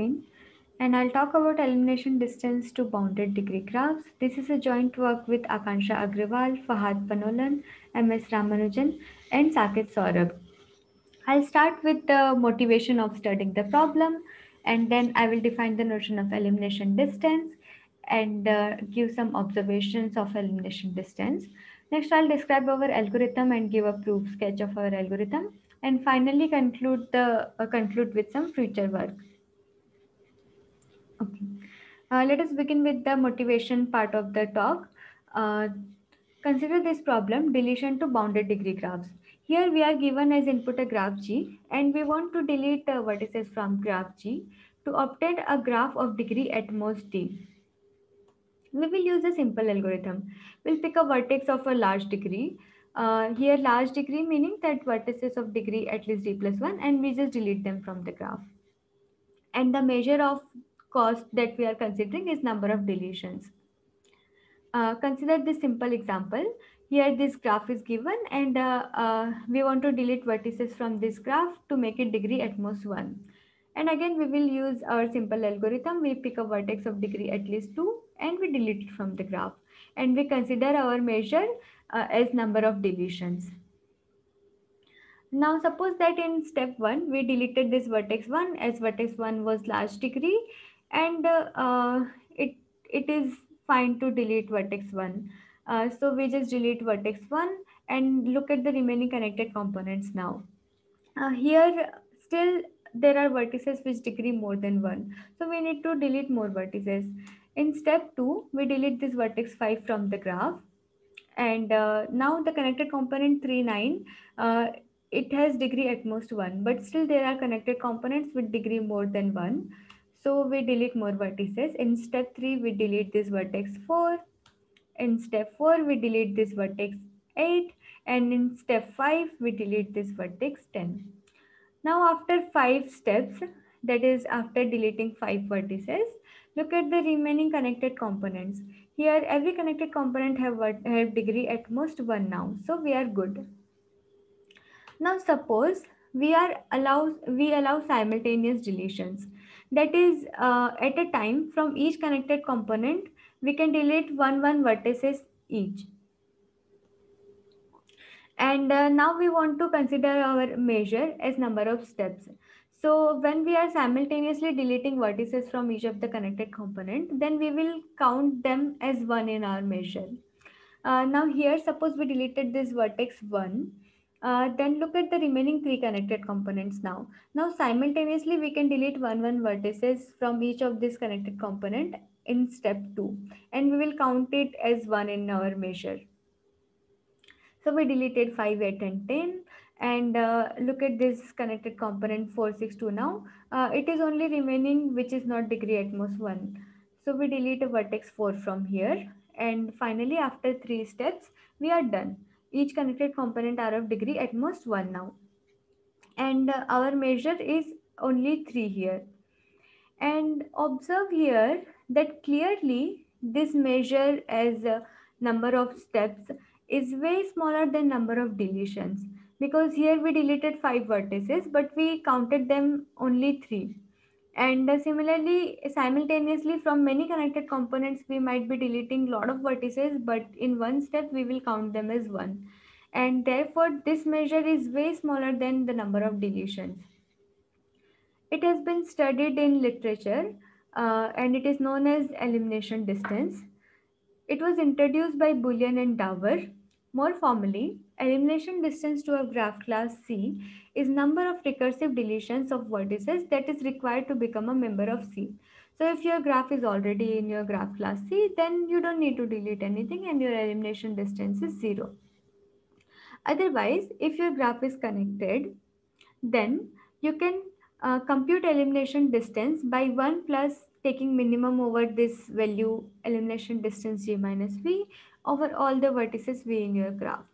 and I'll talk about elimination distance to bounded degree graphs. This is a joint work with Akansha Agrawal, Fahad Panolan, MS Ramanujan and Saket Saurabh. I'll start with the motivation of studying the problem and then I will define the notion of elimination distance and uh, give some observations of elimination distance. Next, I'll describe our algorithm and give a proof sketch of our algorithm and finally conclude the uh, conclude with some future work. Okay. Uh, let us begin with the motivation part of the talk. Uh, consider this problem deletion to bounded degree graphs. Here we are given as input a graph G and we want to delete vertices uh, from graph G to obtain a graph of degree at most D. We will use a simple algorithm. We'll pick a vertex of a large degree. Uh, here large degree meaning that vertices of degree at least D plus 1 and we just delete them from the graph. And the measure of cost that we are considering is number of deletions. Uh, consider this simple example. Here this graph is given and uh, uh, we want to delete vertices from this graph to make it degree at most 1. And again, we will use our simple algorithm. We pick a vertex of degree at least 2 and we delete it from the graph. And we consider our measure uh, as number of deletions. Now suppose that in step 1, we deleted this vertex 1 as vertex 1 was large degree and uh, it it is fine to delete vertex 1 uh, so we just delete vertex 1 and look at the remaining connected components now uh, here still there are vertices which degree more than one. So we need to delete more vertices. In step two, we delete this vertex five from the graph. And uh, now the connected component three nine, uh, it has degree at most one, but still there are connected components with degree more than one. So we delete more vertices. In step 3, we delete this vertex 4. In step 4, we delete this vertex 8. And in step 5, we delete this vertex 10. Now after 5 steps, that is after deleting 5 vertices, look at the remaining connected components. Here every connected component have, have degree at most 1 now. So we are good. Now suppose we are allows we allow simultaneous deletions that is uh, at a time from each connected component we can delete one one vertices each and uh, now we want to consider our measure as number of steps so when we are simultaneously deleting vertices from each of the connected component then we will count them as one in our measure uh, now here suppose we deleted this vertex 1 uh, then look at the remaining three connected components now. Now simultaneously we can delete one one vertices from each of this connected component in step two and we will count it as one in our measure. So we deleted 5, 8 and 10 and uh, look at this connected component 462 now. Uh, it is only remaining which is not degree at most 1. So we delete a vertex 4 from here and finally after three steps we are done. Each connected component are of degree at most one now. And uh, our measure is only three here. And observe here that clearly this measure as a number of steps is way smaller than number of deletions because here we deleted five vertices, but we counted them only three. And uh, similarly, simultaneously from many connected components, we might be deleting lot of vertices, but in one step, we will count them as one. And therefore, this measure is way smaller than the number of deletions. It has been studied in literature uh, and it is known as elimination distance. It was introduced by Boolean and Dower. More formally, elimination distance to a graph class C is number of recursive deletions of vertices that is required to become a member of C. So if your graph is already in your graph class C, then you don't need to delete anything and your elimination distance is zero. Otherwise, if your graph is connected, then you can uh, compute elimination distance by 1 plus taking minimum over this value elimination distance g minus v over all the vertices v in your graph.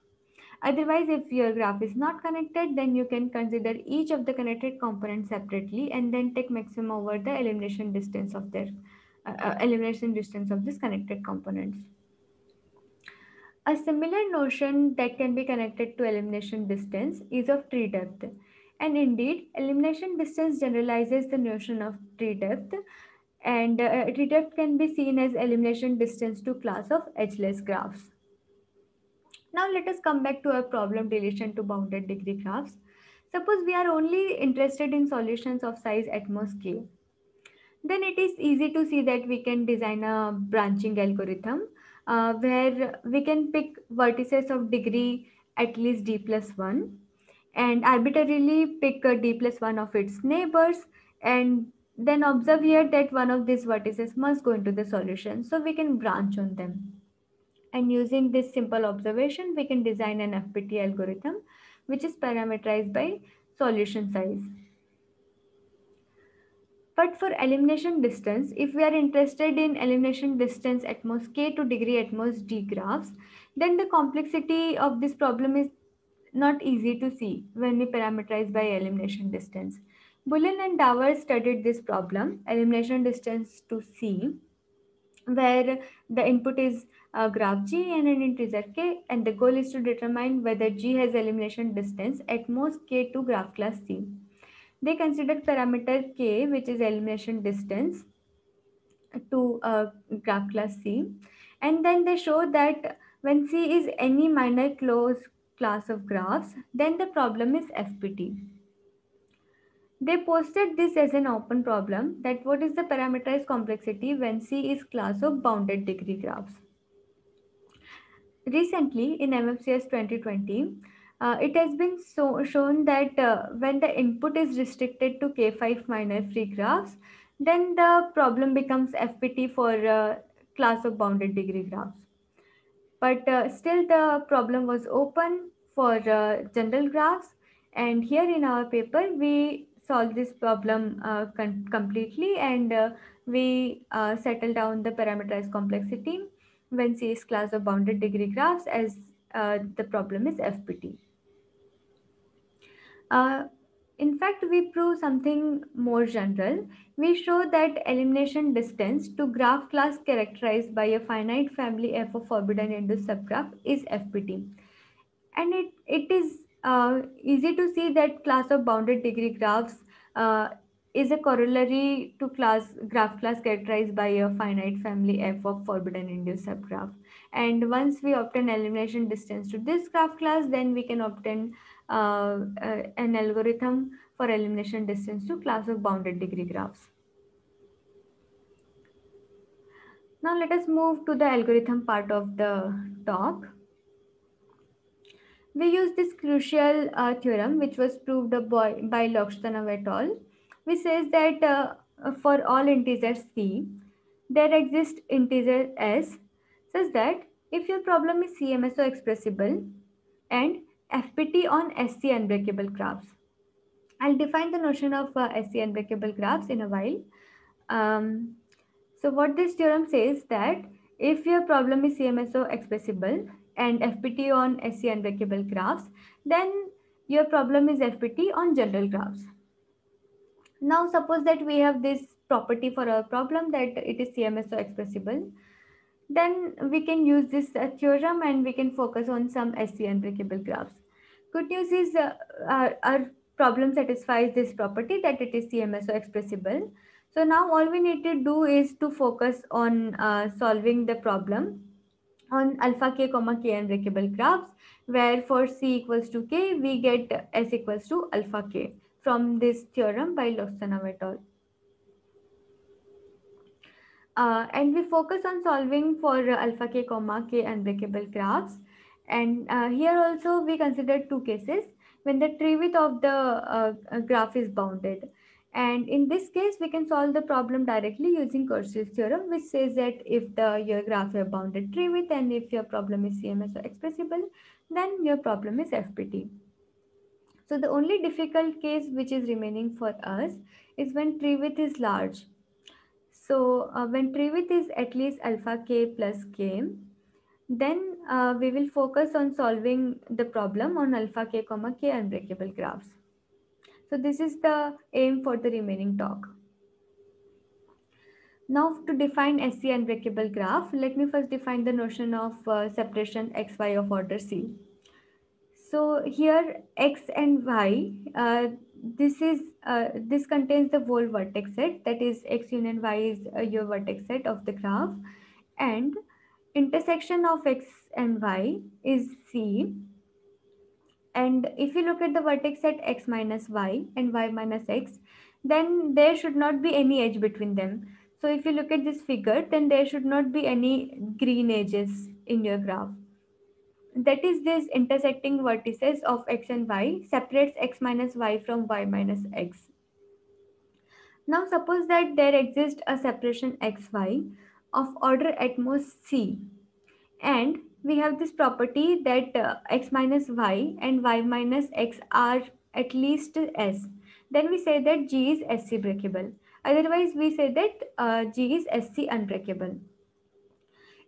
Otherwise, if your graph is not connected, then you can consider each of the connected components separately and then take maximum over the elimination distance of their uh, uh elimination distance of these connected components. A similar notion that can be connected to elimination distance is of tree depth. And indeed, elimination distance generalizes the notion of tree depth. And uh, tree depth can be seen as elimination distance to class of edgeless graphs. Now let us come back to our problem relation to bounded degree graphs. Suppose we are only interested in solutions of size atmos k. Then it is easy to see that we can design a branching algorithm uh, where we can pick vertices of degree at least d plus 1 and arbitrarily pick a d plus 1 of its neighbors and then observe here that one of these vertices must go into the solution. So we can branch on them. And using this simple observation, we can design an FPT algorithm, which is parameterized by solution size. But for elimination distance, if we are interested in elimination distance at most k to degree at most d graphs, then the complexity of this problem is not easy to see when we parameterize by elimination distance. Bullen and Dower studied this problem, elimination distance to C, where the input is uh, graph g and an integer k and the goal is to determine whether g has elimination distance at most k to graph class c. They consider parameter k which is elimination distance to uh, graph class c and then they show that when c is any minor closed class of graphs then the problem is FPT. They posted this as an open problem that what is the parameterized complexity when C is class of bounded degree graphs. Recently in MFCS 2020, uh, it has been so, shown that uh, when the input is restricted to K5 minor free graphs, then the problem becomes FPT for uh, class of bounded degree graphs. But uh, still the problem was open for uh, general graphs. And here in our paper, we solve this problem uh, completely and uh, we uh, settle down the parameterized complexity when C is class of bounded degree graphs as uh, the problem is FPT. Uh, in fact, we prove something more general. We show that elimination distance to graph class characterized by a finite family F of forbidden induced subgraph is FPT. And it, it is uh, easy to see that class of bounded degree graphs uh, is a corollary to class graph class characterized by a finite family f of forbidden induced subgraph. And once we obtain elimination distance to this graph class, then we can obtain uh, uh, an algorithm for elimination distance to class of bounded degree graphs. Now let us move to the algorithm part of the talk. We use this crucial uh, theorem, which was proved by, by Lakshdanov et al., which says that uh, for all integers c, there exists integer s, such that if your problem is CMSO expressible and FPT on SC unbreakable graphs. I'll define the notion of uh, SC unbreakable graphs in a while. Um, so what this theorem says that if your problem is CMSO expressible and FPT on SC unbreakable graphs, then your problem is FPT on general graphs. Now suppose that we have this property for our problem that it is CMSO expressible. Then we can use this uh, theorem and we can focus on some SC unbreakable graphs. Good news is uh, our, our problem satisfies this property that it is CMSO expressible. So now all we need to do is to focus on uh, solving the problem on alpha k comma k unbreakable graphs where for c equals to k we get s equals to alpha k from this theorem by Lostanov et al. Uh, and we focus on solving for alpha k comma k unbreakable graphs and uh, here also we consider two cases when the tree width of the uh, graph is bounded and in this case, we can solve the problem directly using Kurzweil's theorem, which says that if the, your graph you have bounded tree with and if your problem is CMS or expressible, then your problem is FPT. So the only difficult case which is remaining for us is when tree width is large. So uh, when tree width is at least alpha k plus k, then uh, we will focus on solving the problem on alpha k comma k unbreakable graphs. So this is the aim for the remaining talk. Now to define SC unbreakable graph, let me first define the notion of uh, separation XY of order C. So here X and Y, uh, this is uh, this contains the whole vertex set that is X union Y is uh, your vertex set of the graph and intersection of X and Y is C and if you look at the vertex at x minus y and y minus x then there should not be any edge between them so if you look at this figure then there should not be any green edges in your graph that is this intersecting vertices of x and y separates x minus y from y minus x now suppose that there exists a separation xy of order at most c and we have this property that uh, x minus y and y minus x are at least s. Then we say that G is SC breakable. Otherwise, we say that uh, G is SC unbreakable.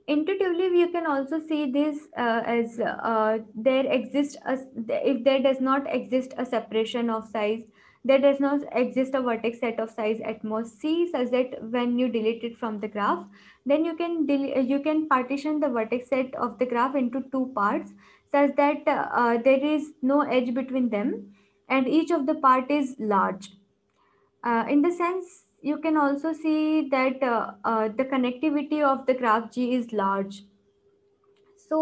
Intuitively, you can also see this uh, as uh, there exists, a, if there does not exist a separation of size there does not exist a vertex set of size at most c such that when you delete it from the graph then you can uh, you can partition the vertex set of the graph into two parts such that uh, there is no edge between them and each of the part is large uh, in the sense you can also see that uh, uh the connectivity of the graph g is large so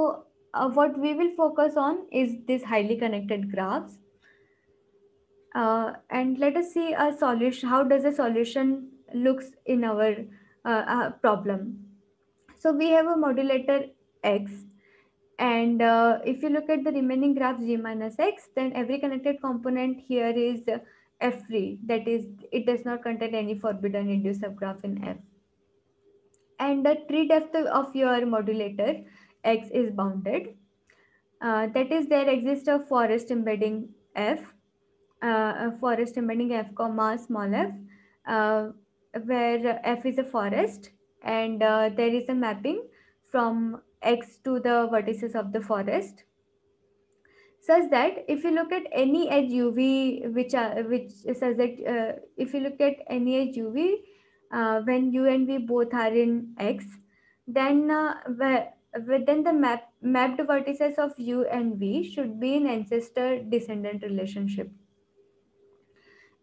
uh, what we will focus on is these highly connected graphs uh, and let us see a solution. How does a solution looks in our uh, uh, problem? So we have a modulator x and uh, if you look at the remaining graph g minus x then every connected component here is f free that is it does not contain any forbidden induced subgraph in f and the tree depth of your modulator x is bounded uh, that is there exists a forest embedding f uh, forest embedding f comma small f uh, where f is a forest and uh, there is a mapping from x to the vertices of the forest such that if you look at any edge uv which are which says that uh, if you look at any edge uv uh, when u and v both are in x then within the map mapped vertices of u and v should be in ancestor descendant relationship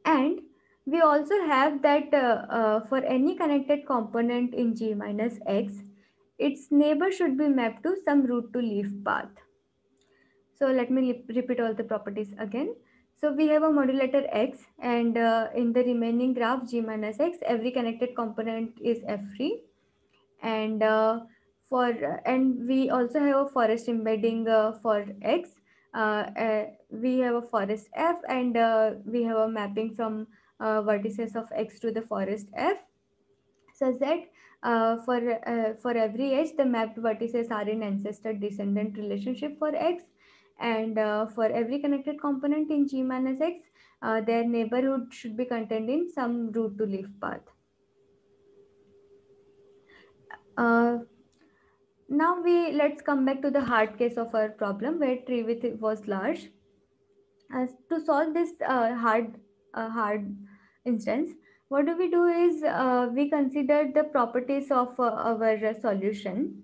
and we also have that uh, uh, for any connected component in G minus X, its neighbor should be mapped to some root to leaf path. So let me repeat all the properties again. So we have a modulator x and uh, in the remaining graph g minus x, every connected component is f free. And uh, for uh, and we also have a forest embedding uh, for x uh, uh, we have a forest f and uh, we have a mapping from vertices of x to the forest f such that uh, for uh, for every edge, the mapped vertices are in ancestor descendant relationship for x and uh, for every connected component in g minus x their neighborhood should be contained in some root to leaf path now we let's come back to the hard case of our problem where tree width was large as to solve this uh, hard uh, hard instance what do we do is uh, we consider the properties of uh, our solution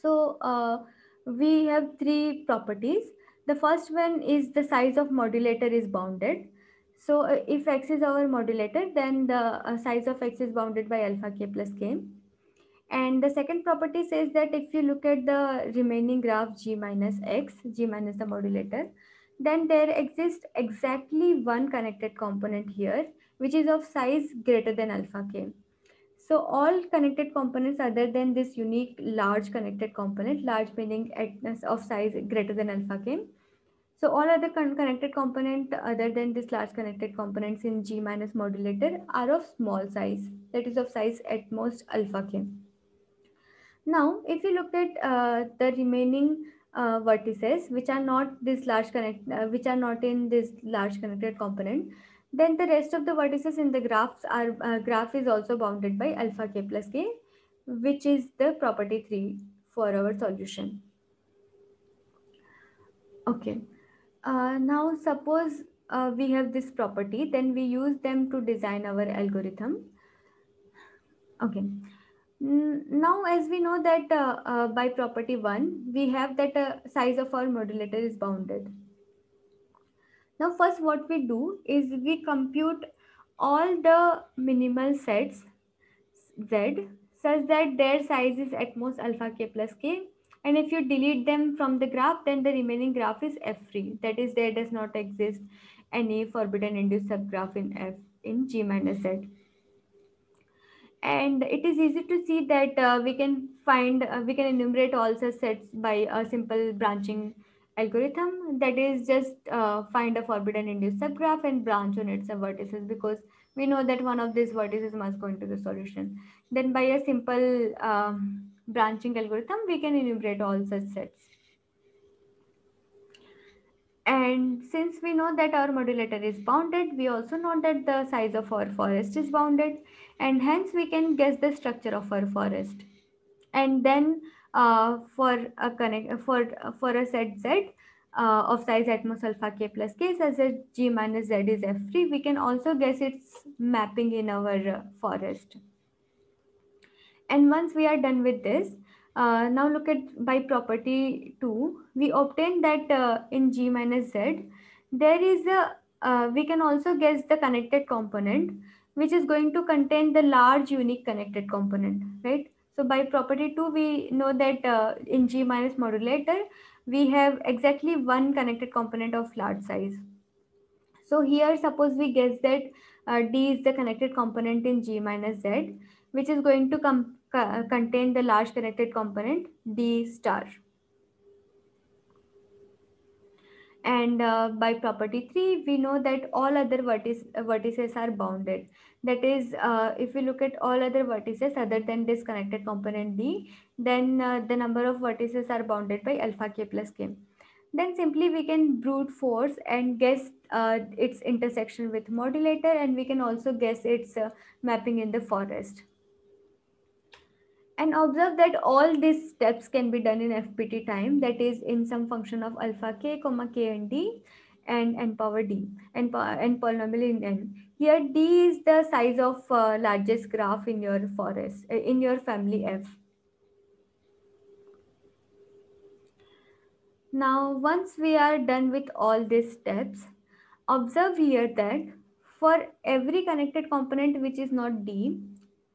so uh, we have three properties the first one is the size of modulator is bounded so uh, if x is our modulator then the size of x is bounded by alpha k plus k and the second property says that if you look at the remaining graph g minus x, g minus the modulator, then there exists exactly one connected component here, which is of size greater than alpha k. So all connected components other than this unique large connected component, large meaning at, of size greater than alpha k. So all other con connected component other than this large connected components in G minus modulator are of small size, that is of size at most alpha k. Now, if you look at uh, the remaining uh, vertices, which are not this large connect, uh, which are not in this large connected component, then the rest of the vertices in the graphs are uh, graph is also bounded by alpha k plus k, which is the property three for our solution. Okay. Uh, now, suppose uh, we have this property, then we use them to design our algorithm. Okay now as we know that uh, uh, by property 1 we have that uh, size of our modulator is bounded now first what we do is we compute all the minimal sets z such that their size is at most alpha k plus k and if you delete them from the graph then the remaining graph is f free that is there does not exist any forbidden induced subgraph in f in g minus z and it is easy to see that uh, we can find uh, we can enumerate all such sets by a simple branching algorithm that is just uh, find a forbidden induced subgraph and branch on its vertices because we know that one of these vertices must go into the solution then by a simple um, branching algorithm we can enumerate all such sets and since we know that our modulator is bounded we also know that the size of our forest is bounded and hence we can guess the structure of our forest and then uh, for a connect for for a set z uh, of size atmos alpha k plus k such that g minus z is f free we can also guess its mapping in our uh, forest and once we are done with this uh, now look at by property 2 we obtain that uh, in g minus z there is a uh, we can also guess the connected component which is going to contain the large unique connected component, right? So by property two, we know that uh, in G minus modulator, we have exactly one connected component of large size. So here, suppose we guess that uh, D is the connected component in G minus Z, which is going to com uh, contain the large connected component D star. and uh, by property 3 we know that all other vertices vertices are bounded that is uh, if we look at all other vertices other than disconnected component d then uh, the number of vertices are bounded by alpha k plus k then simply we can brute force and guess uh, its intersection with modulator and we can also guess its uh, mapping in the forest and observe that all these steps can be done in FPT time, that is in some function of alpha k, comma k and d, and n power d, and, and polynomial in n. Here d is the size of uh, largest graph in your forest, uh, in your family f. Now, once we are done with all these steps, observe here that for every connected component which is not D,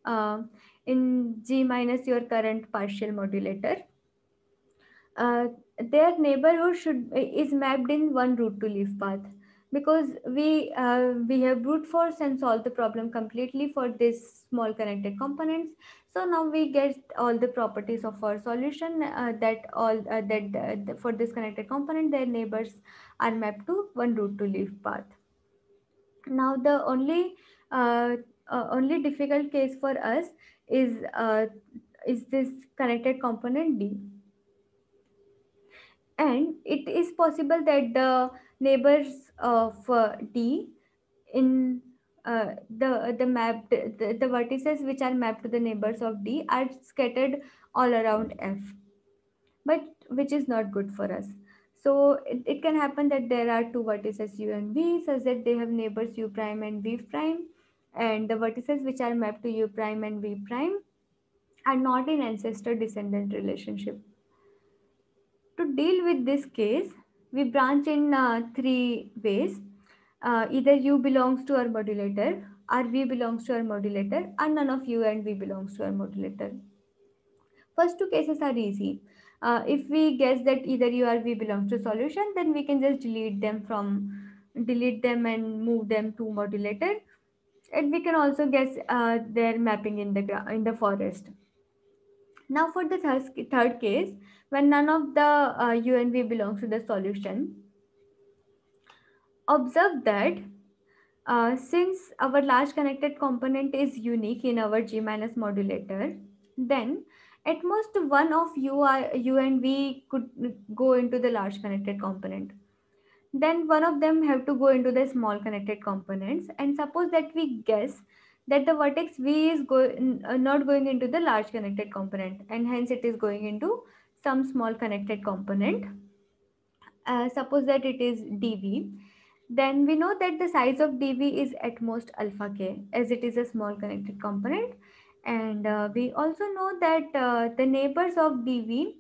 uh, in G minus your current partial modulator. Uh, their neighborhood should is mapped in one root to leaf path because we uh, we have brute force and solve the problem completely for this small connected components. So now we get all the properties of our solution uh, that all uh, that uh, for this connected component their neighbors are mapped to one root to leaf path. Now the only uh, uh, only difficult case for us is uh, is this connected component D. And it is possible that the neighbors of uh, D in uh, the the mapped the, the vertices which are mapped to the neighbors of D are scattered all around F, but which is not good for us. So it, it can happen that there are two vertices U and V such that they have neighbors U prime and V prime and the vertices which are mapped to u prime and v prime are not in ancestor descendant relationship. To deal with this case, we branch in uh, three ways. Uh, either u belongs to our modulator or v belongs to our modulator or none of u and v belongs to our modulator. First two cases are easy. Uh, if we guess that either u or v belongs to solution, then we can just delete them from delete them and move them to modulator and we can also guess uh, their mapping in the in the forest. Now for the th third case, when none of the uh, U and V belongs to the solution, observe that uh, since our large connected component is unique in our G minus modulator, then at most one of U, I, U and V could go into the large connected component then one of them have to go into the small connected components and suppose that we guess that the vertex v is go, uh, not going into the large connected component and hence it is going into some small connected component uh, suppose that it is dv then we know that the size of dv is at most alpha k as it is a small connected component and uh, we also know that uh, the neighbors of dv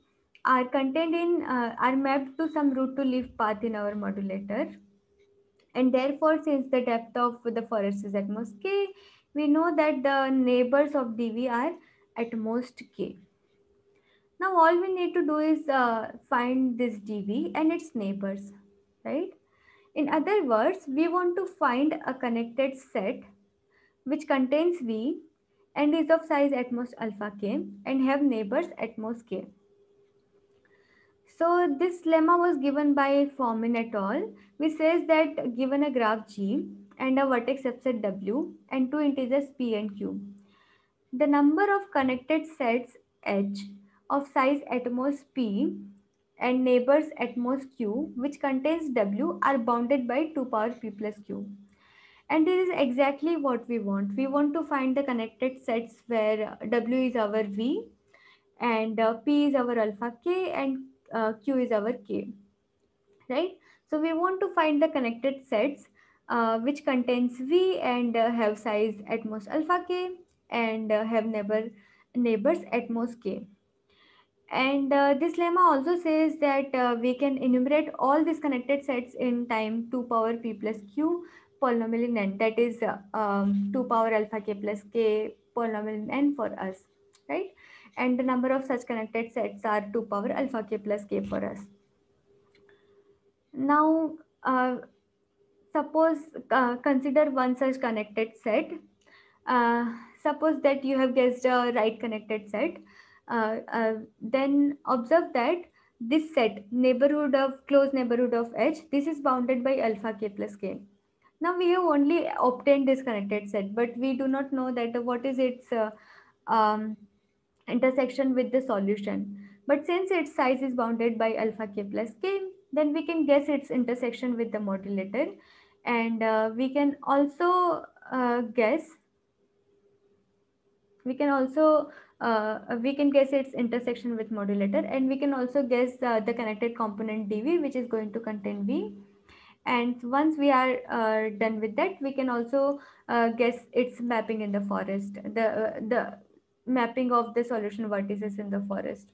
are contained in uh, are mapped to some root to leaf path in our modulator and therefore since the depth of the forest is at most k we know that the neighbors of dv are at most k now all we need to do is uh, find this dv and its neighbors right in other words we want to find a connected set which contains v and is of size at most alpha k and have neighbors at most k so this lemma was given by Forman et al. which says that given a graph G and a vertex subset W and two integers P and Q, the number of connected sets H of size at most P and neighbors at most Q, which contains W are bounded by 2 power P plus Q. And this is exactly what we want. We want to find the connected sets where W is our V and uh, P is our alpha K and uh, Q is our K, right? So we want to find the connected sets uh, which contains V and uh, have size at most alpha K and uh, have neighbor neighbors at most K. And uh, this lemma also says that uh, we can enumerate all these connected sets in time 2 power p plus q polynomial in n that is um, 2 power alpha k plus k polynomial in n for us, right? and the number of such connected sets are 2 power alpha k plus k for us. Now, uh, suppose uh, consider one such connected set. Uh, suppose that you have guessed a right connected set. Uh, uh, then observe that this set, neighborhood of close neighborhood of H, this is bounded by alpha k plus k. Now we have only obtained this connected set, but we do not know that what is its uh, um, intersection with the solution. But since its size is bounded by alpha k plus k, then we can guess its intersection with the modulator. And uh, we can also uh, guess, we can also, uh, we can guess its intersection with modulator and we can also guess uh, the connected component dv which is going to contain v. And once we are uh, done with that, we can also uh, guess its mapping in the forest. The, the mapping of the solution vertices in the forest.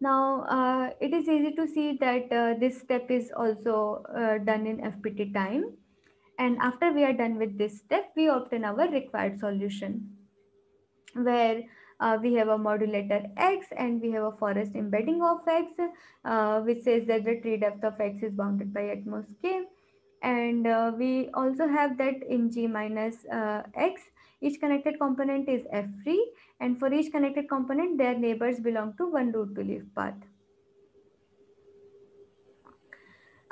Now, uh, it is easy to see that uh, this step is also uh, done in FPT time. And after we are done with this step, we obtain our required solution where uh, we have a modulator X and we have a forest embedding of X, uh, which says that the tree depth of X is bounded by at most k, And uh, we also have that in G minus X each connected component is f free and for each connected component, their neighbors belong to one root belief path.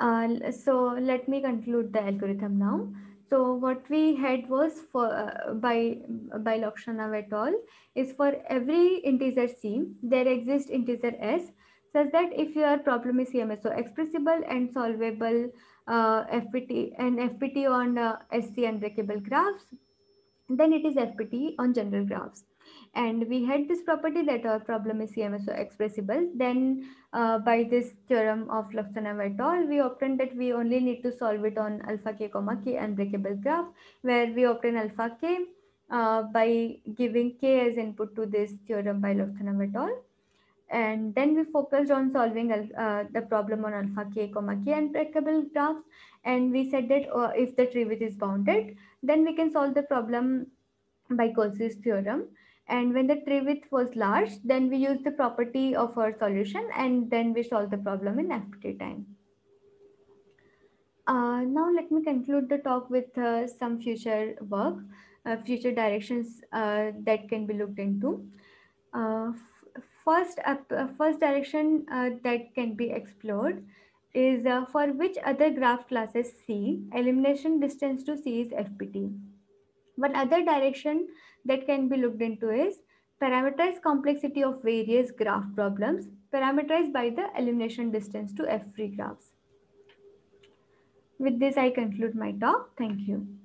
Uh, so let me conclude the algorithm now. So what we had was for uh, by by Lakshanav et al. is for every integer c there exists integer s such that if your problem is CMS, so expressible and solvable uh, FPT and FPT on uh, SC unbreakable graphs, then it is FPT on general graphs. And we had this property that our problem is CMSO expressible. Then uh, by this theorem of Lakshanam et al, we obtained that we only need to solve it on alpha k comma k unbreakable graph, where we obtain alpha k uh, by giving k as input to this theorem by Lakshanam et al. And then we focused on solving uh, the problem on alpha k comma k unbreakable graphs and we said that uh, if the width is bounded then we can solve the problem by Cauchy's theorem and when the tree width was large then we use the property of our solution and then we solve the problem in FPT time. Uh, now let me conclude the talk with uh, some future work, uh, future directions uh, that can be looked into. Uh, first, uh, first direction that can be explored is uh, for which other graph classes C, elimination distance to C is FPT. One other direction that can be looked into is parameterize complexity of various graph problems parameterized by the elimination distance to f free graphs. With this, I conclude my talk. Thank you.